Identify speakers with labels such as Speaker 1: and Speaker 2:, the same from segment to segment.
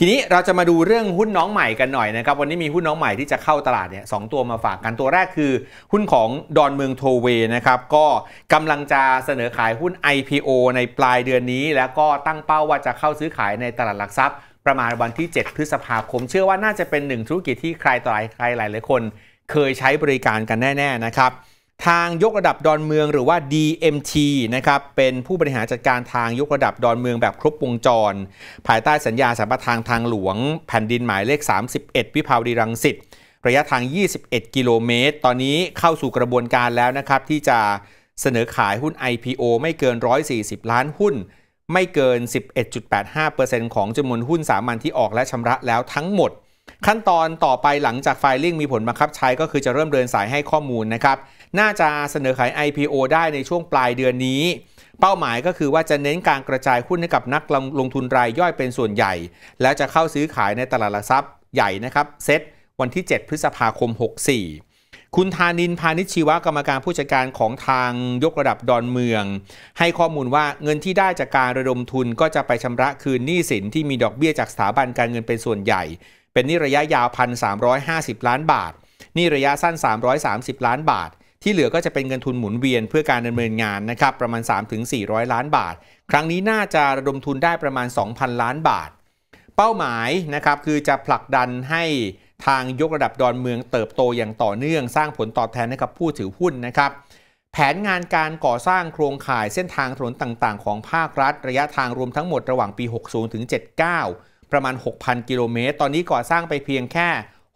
Speaker 1: ทีนี้เราจะมาดูเรื่องหุ้นน้องใหม่กันหน่อยนะครับวันนี้มีหุ้นน้องใหม่ที่จะเข้าตลาดเนี่ยสตัวมาฝากกันตัวแรกคือ หุ้นของดอนเมืองโทเวนะครับก็กำลังจะเสนอขายหุ้น IPO ในปลายเดือนนี้ แล้วก็ตั้งเป้าว่าจะเข้าซื้อขายในตลาดหลักทรัพย์ประมาณวันที่ 7 พฤษภาคมเชื่อว่าน่าจะเป็นหนึ่งธุรกิจที่ใครต่อใครหลายหลายคน เคยใช้บริการกันแน่ ๆนะครับทางยกระดับดอนเมืองหรือว่า DMT นะครับ เป็นผู้บริหารจัดการทางยกระดับดอนเมืองแบบครบวงจร ภายใต้สัญญาสัมปทานทางหลวง แผ่นดินหมายเลข 31 วิภาวดีรังสิตระยะทาง 21 กิโลเมตร ตอนนี้เข้าสู่กระบวนการแล้วนะครับ ที่จะเสนอขายหุ้น IPO ไม่เกิน 140 ล้านหุ้น ไม่เกิน 11.85%ของจำนวนหุ้นสามัญที่ออกและชำระแล้วทั้งหมดขั้นตอนต่อไปหลังจากไฟลิ่งมีผลบังคับใช้ก็คือจะเริ่มเดินสายให้ข้อมูลนะครับน่าจะเสนอขาย IPO ได้ในช่วงปลายเดือนนี้ เป้าหมายก็คือว่าจะเน้นการกระจายหุ้นให้กับนักลงทุนรายย่อยเป็นส่วนใหญ่ แล้วจะเข้าซื้อขายในตลาดหลักทรัพย์ใหญ่นะครับเซตวันที่ 7 พฤษภาคม 64 คุณธานินพาณิชชีวะกรรมการผู้จัดการของทางยกระดับดอนเมือง ให้ข้อมูลว่าเงินที่ได้จากการระดมทุนก็จะไปชำระคืนหนี้สินที่มีดอกเบี้ยจากสถาบันการเงินเป็นส่วนใหญ่ เป็นนี่ระยะยาว1,350 ล้านบาทนี่ระยะสั้น 330 ล้านบาทที่เหลือก็จะเป็นเงินทุนหมุนเวียนเพื่อการดำเนินงานนะครับประมาณ3-400 ล้านบาท ครั้งนี้น่าจะระดมทุนได้ประมาณ 2,000 ล้านบาท เป้าหมายนะครับคือจะผลักดันให้ทางยกระดับดอนเมืองเติบโตอย่างต่อเนื่องสร้างผลตอบแทนให้กับผู้ถือหุ้นนะครับแผนงานการก่อสร้างโครงข่ายเส้นทางถนนต่างๆ ของภาครัฐระยะทางรวมทั้งหมดระหว่างปี 60ถึง79 ประมาณ 6,000กิโลเมตรตอนนี้ก่อสร้างไปเพียงแค่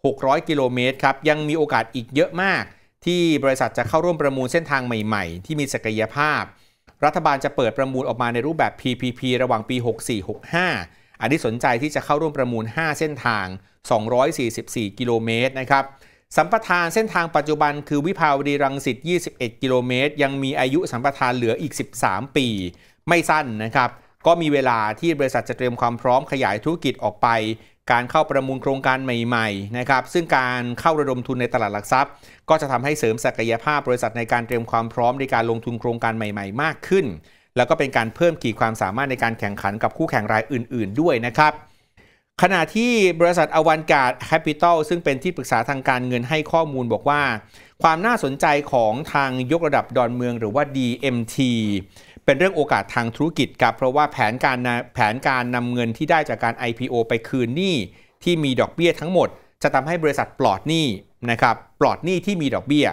Speaker 1: 600กิโลเมตรครับยังมีโอกาสอีกเยอะมากที่บริษัทจะเข้าร่วมประมูลเส้นทางใหม่ ๆ ที่มีศักยภาพ รัฐบาลจะเปิดประมูลออกมาในรูปแบบ PPP ระหว่างปี 64-65 อันนี้สนใจที่จะเข้าร่วมประมูล 5 เส้นทาง 244 กิโลเมตรนะครับสัมปทานเส้นทางปัจจุบันคือวิภาวดีรังสิต21 กิโลเมตร ยังมีอายุสัมปทานเหลืออีก 13 ปี ไม่สั้นนะครับก็มีเวลาที่บริษัทจะเตรียมความพร้อมขยายธุรกิจออกไปการเข้าประมูลโครงการใหม่ๆนะครับซึ่งการเข้าระดมทุนในตลาดหลักทรัพย์ ก็จะทำให้เสริมศักยภาพบริษัทในการเตรียมความพร้อมในการลงทุนโครงการใหม่ๆ มากขึ้น แล้วก็เป็นการเพิ่มขีดความสามารถในการแข่งขันกับคู่แข่งรายอื่นๆด้วยนะครับ ขณะที่บริษัทอวันการ์ดแคปิตอลซึ่งเป็นที่ปรึกษาทางการเงินให้ข้อมูลบอกว่าความน่าสนใจของทางยกระดับดอนเมือง หรือว่า DMT เป็นเรื่องโอกาสทางธุรกิจครับเพราะว่าแผนการแผนการนำเงินที่ได้จากการ IPO ไปคืนหนี้ที่มีดอกเบี้ยทั้งหมด จะทำให้บริษัทปลอดหนี้นะครับ ปลอดหนี้ที่มีดอกเบี้ย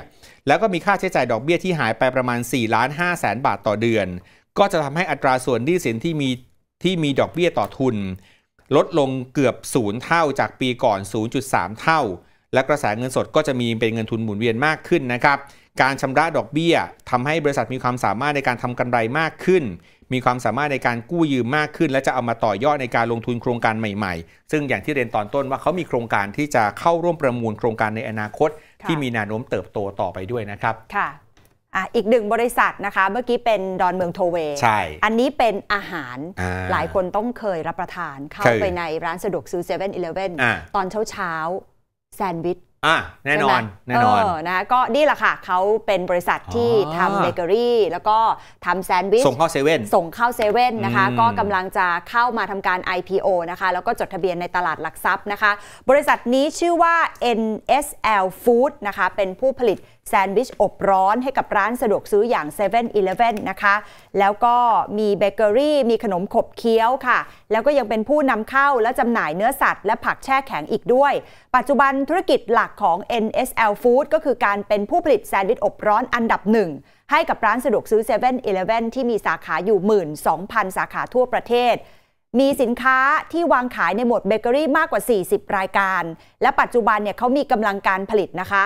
Speaker 1: แล้วก็มีค่าใช้จ่ายดอกเบี้ยที่หายไปประมาณ4ล้านห้าแสนบาทต่อเดือน ก็จะทำให้อัตราส่วนหนี้สินที่มีที่มีดอกเบี้ยต่อทุน ลดลงเกือบศูนย์เท่าจากปีก่อน 0.3 เท่า และกระแสเงินสดก็จะมีเป็นเงินทุนหมุนเวียนมากขึ้นนะครับการชำระดอกเบี้ย ทำให้บริษัทมีความสามารถในการทำกำไรมากขึ้น มีความสามารถในการกู้ยืมมากขึ้น และจะเอามาต่อยอดในการลงทุนโครงการใหม่ๆ ซึ่งอย่างที่เรียนตอนต้นว่าเขามีโครงการที่จะเข้าร่วมประมูลโครงการในอนาคต ที่มีแนวโน้มเติบโตต่อไปด้วยนะครับ
Speaker 2: ค่ะอีกหนึ่งบริษัทนะคะเมื่อกี้เป็นดอนเมืองโทเวใช่อันนี้เป็นอาหารหลายคนต้องเคยรับประทานเข้าไปในร้านสะดวกซื้อ7 e เ e ่ e อตอนเช้าเช้าแซนด์วิช
Speaker 1: อ่ะแน่นอนแน่นอน
Speaker 2: นะะก็นี่แหละค่ะเขาเป็นบริษัทที่ทำเบเกอรี่ แล้วก็ทำแซนด์วิช ส่งเข้าเซเว่น ส่งเข้าเซเว่นนะคะ ก็กำลังจะเข้ามาทำการ IPO นะคะแล้วก็จดทะเบียนในตลาดหลักทรัพย์นะคะ บริษัทนี้ชื่อว่า NSL Food นะคะเป็นผู้ผลิตแซนด์วิชอบร้อนให้กับร้านสะดวกซื้ออย่าง7 e เ e ่ e อนะคะ แล้วก็มีเบเกอรี่ มีขนมขบเคี้ยวค่ะ แล้วก็ยังเป็นผู้นำเข้า และจำหน่ายเนื้อสัตว์และผักแช่แข็งอีกด้วย ปัจจุบันธุรกิจหลักของ NSL Food ก็คือการเป็นผู้ผลิตแซนด์วิชอบร้อนอันดับหนึ่งให้กับร้านสะดวกซื้อ7 e เ e ่ e อที่มีสาขาอยู่ 12,000 สาขาทั่วประเทศ มีสินค้าที่วางขายในหมวดเบเกอรี่มากกว่า 40 รายการ และปัจจุบันเนี่ยเขามีกำลังการผลิตนะคะ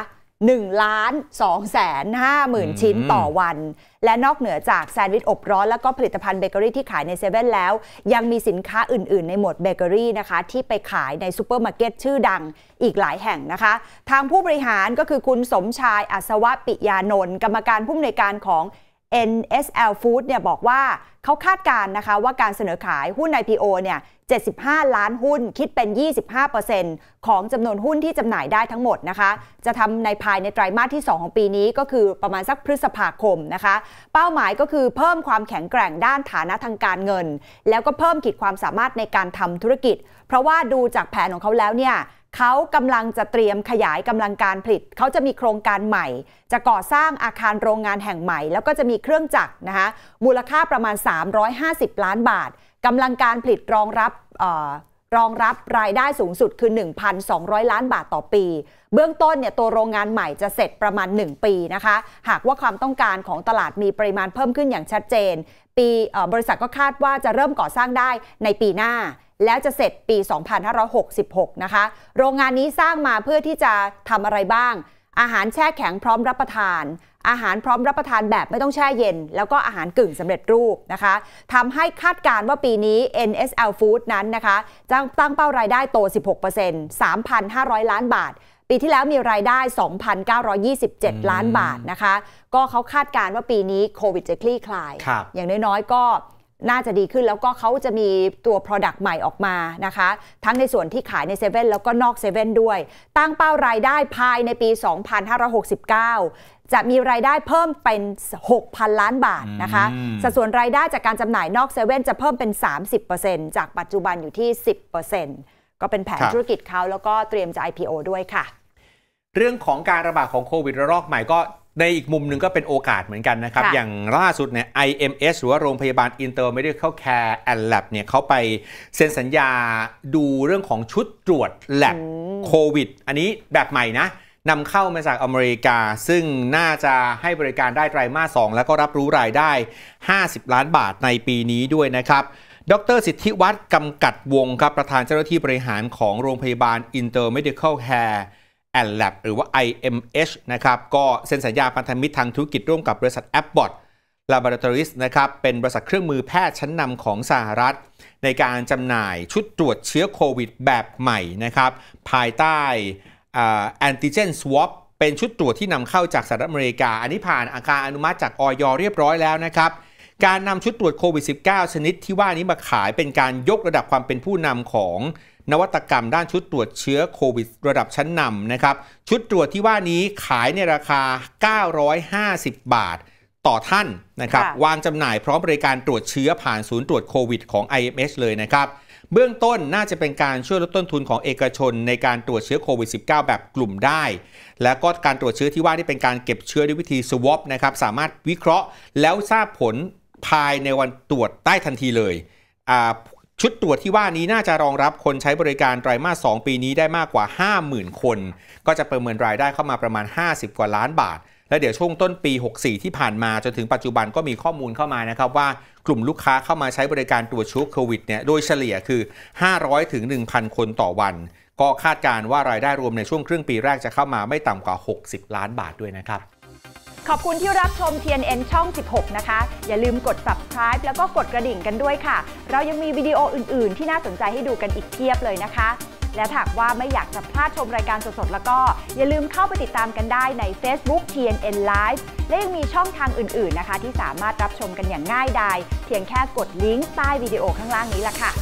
Speaker 2: 1ล้าน2แสน5หมื่นชิ้นต่อวัน และนอกเหนือจากแซนด์วิชอบร้อน แล้วก็ผลิตภัณฑ์เบเกอรี่ที่ขายในเซเว่นแล้ว ยังมีสินค้าอื่น ๆ ในหมวดเบเกอรี่นะคะ ที่ไปขายในซูเปอร์มาร์เก็ตชื่อดังอีกหลายแห่งนะคะ ทางผู้บริหารก็คือคุณสมชายอัศวะปิยานนท์กรรมการผู้อำนวยการของ NSL Food เนี่ยบอกว่าเขาคาดการนะคะว่าการเสนอขายหุ้น IPO เนี่ย75 ล้านหุ้นคิดเป็น 25%ของจำนวนหุ้นที่จำหน่ายได้ทั้งหมดนะคะ จะทำในภายในไตรามาสที่ 2 ของปีนี้ก็คือประมาณสักพฤษภาคมนะคะ เป้าหมายก็คือเพิ่มความแข็งแกร่งด้านฐานะทางการเงิน แล้วก็เพิ่มขีดความสามารถในการทำธุรกิจ เพราะว่าดูจากแผนของเขาแล้วเนี่ยเขากำลังจะเตรียมขยายกำลังการผลิต เขาจะมีโครงการใหม่ จะก่อสร้างอาคารโรงงานแห่งใหม่แล้วก็จะมีเครื่องจักรนะคะมูลค่าประมาณ 350 ล้านบาทกำลังการผลิตรองรับรองรับรายได้สูงสุดคือ 1,200 ล้านบาทต่อปี เบื้องต้นเนี่ยตัวโรงงานใหม่จะเสร็จประมาณ 1 ปีนะคะ หากว่าความต้องการของตลาดมีปริมาณเพิ่มขึ้นอย่างชัดเจน ปีบริษัทก็คาดว่าจะเริ่มก่อสร้างได้ในปีหน้าแล้วจะเสร็จปี 2566 นะคะ โรงงานนี้สร้างมาเพื่อที่จะทำอะไรบ้าง อาหารแช่แข็งพร้อมรับประทาน อาหารพร้อมรับประทานแบบไม่ต้องแช่เย็น แล้วก็อาหารกึ่งสำเร็จรูปนะคะ ทำให้คาดการว่าปีนี้ NSL Food นั้นนะคะ จ้างตั้งเป้ารายได้โต 16% 3,500 ล้านบาท ปีที่แล้วมีรายได้ 2,927 ล้านบาทนะคะ ก็เขาคาดการว่าปีนี้โควิดจะคลี่คลายอย่างน้อยๆก็น่าจะดีขึ้นแล้วก็เขาจะมีตัว Product ใหม่ออกมานะคะ ทั้งในส่วนที่ขายในเซเว่นแล้วก็นอกเซเว่นด้วย ตั้งเป้ารายได้ภายในปี 2569 จะมีรายได้เพิ่มเป็น 6,000 ล้านบาทนะคะสัดส่วนรายได้จากการจำหน่ายนอกเซเว่นจะเพิ่มเป็น 30%จากปัจจุบันอยู่ที่ 10%ก็เป็นแผนธุรกิจเขาแล้วก็เตรียมจะ IPO ด้วยค่ะ
Speaker 1: เรื่องของการระบาดของโควิดระลอกใหม่ก็ในอีกมุมหนึ่งก็เป็นโอกาสเหมือนกันนะครับ อย่างล่าสุดเนี่ย IMS หรือว่าโรงพยาบาล Inter Medical Care and Lab เนี่ยเขาไปเซ็นสัญญาดูเรื่องของชุดตรวจ lab โควิดอันนี้แบบใหม่นะ นำเข้ามาจากอเมริกา ซึ่งน่าจะให้บริการได้ไตรมาส2แล้วก็รับรู้รายได้ 50 ล้านบาทในปีนี้ด้วยนะครับ ดรสิทธิวัฒน์กำกัดวงครับประธานเจ้าหน้าที่บริหารของโรงพยาบาล Inter Medical Care and Lab หรือว่า IMH นะครับ ก็เซ็นสัญญาพันธมิตรทางธุรกิจร่วมกับบริษัท a p b o t Laboratories นะครับ เป็นบริษัทเครื่องมือแพทย์ชั้นนำของสหรัฐ ในการจำหน่ายชุดตรวจเชื้อโควิดแบบใหม่นะครับ ภายใต้แอนติเจนสวอปเป็นชุดตรวจที่นำเข้าจากสหรัฐอเมริกา อันนี้ผ่านอาการอนุมัติจากออยเรียบร้อยแล้วนะครับการนำชุดตรวจโควิด -19 ชนิด ที่ว่านี้มาขายเป็นการยกระดับความเป็นผู้นำของนวัตกรรมด้านชุดตรวจเชื้อโควิด ระดับชั้นนำนะครับชุดตรวจที่ว่านี้ขายในราคา 950 บาทต่อท่านนะครับวางจำหน่ายพร้อมบริการตรวจเชื้อผ่านศูนย์ตรวจโควิดของ IMS เลยนะครับเบื้องต้นน่าจะเป็นการช่วยลดต้นทุนของเอกชน ในการตรวจเชื้อโควิด -19 แบบกลุ่มได้ และก็การตรวจเชื้อที่ว่านี่เป็นการเก็บเชื้อด้วยวิธี s w a p นะครับสามารถวิเคราะห์แล้วทราบผลภายในวันตรวจได้ทันทีเลยชุดตรวจที่ว่านี้น่าจะรองรับคนใช้บริการไตรมาส2ปีนี้ได้มากกว่า 50,000 คน ก็จะประเมินรายได้เข้ามาประมาณ 50 กว่าล้านบาท และเดี๋ยวช่วงต้นปี 64 ที่ผ่านมาจนถึงปัจจุบันก็มีข้อมูลเข้ามานะครับว่ากลุ่มลูกค้าเข้ามาใช้บริการตรวจชุกโควิดเนี่ยโดยเฉลี่ยคือ 500 ถึง 1,000 คนต่อวัน ก็คาดการว่ารายได้รวมในช่วงครึ่งปีแรกจะเข้ามาไม่ต่ำกว่า 60 ล้านบาทด้วยนะครับ
Speaker 2: ขอบคุณที่รับชม TNN ช่อง 16 นะคะ อย่าลืมกด subscribe แล้วก็กดกระดิ่งกันด้วยค่ะ เรายังมีวิดีโออื่น ๆ ที่น่าสนใจให้ดูกันอีกเพียบเลยนะคะ และหากว่าไม่อยากจะพลาดชมรายการสดๆ แล้วก็ อย่าลืมเข้าไปติดตามกันได้ใน Facebook TNN Live และยังมีช่องทางอื่น ๆ นะคะ ที่สามารถรับชมกันอย่างง่ายดายเพียงแค่กดลิงก์ใต้วิดีโอข้างล่างนี้ละค่ะ